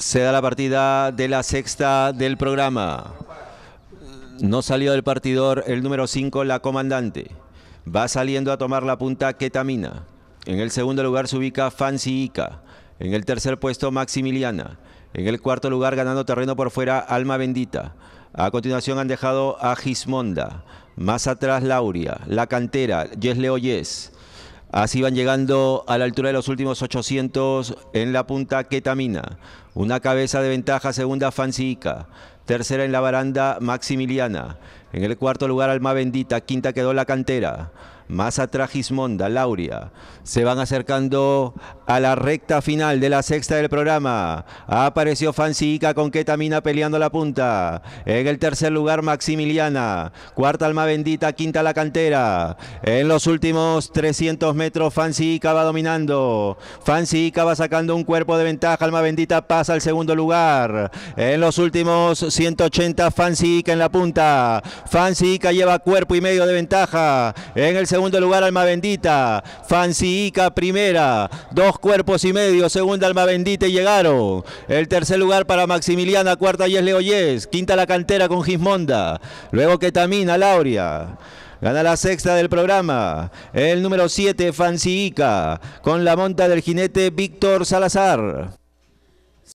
Se da la partida de la sexta del programa. No salió del partidor el número 5, la comandante. Va saliendo a tomar la punta Ketamina. En el segundo lugar se ubica Fancy Ica. En el tercer puesto Maximiliana. En el cuarto lugar ganando terreno por fuera Alma Bendita. A continuación han dejado a Gismonda. Más atrás Lauria, La Cantera, Yes Leo Yes. Así van llegando a la altura de los últimos 800 en la punta Ketamina. Una cabeza de ventaja segunda Ica. Tercera en la baranda Maximiliana. En el cuarto lugar Alma Bendita, quinta quedó La Cantera. Más atrás Gismonda, Lauria. Se van acercando a la recta final de la sexta del programa. Apareció Fancy Ica con Ketamina peleando la punta. En el tercer lugar Maximiliana. Cuarta Alma Bendita, quinta La Cantera. En los últimos 300 metros Fancy va dominando. Fancy va sacando un cuerpo de ventaja. Alma Bendita pasa al segundo lugar. En los últimos 180 Fancy Ica en la punta. Fancy Ica lleva cuerpo y medio de ventaja. En el segundo lugar Alma Bendita. Fancy Ica primera. Dos cuerpos y medio. Segunda Alma Bendita y llegaron. El tercer lugar para Maximiliana. Cuarta Yes Yes, Quinta la cantera con Gismonda. Luego Ketamina, Lauria. Gana la sexta del programa. El número siete Fancy Ica, con la monta del jinete Víctor Salazar.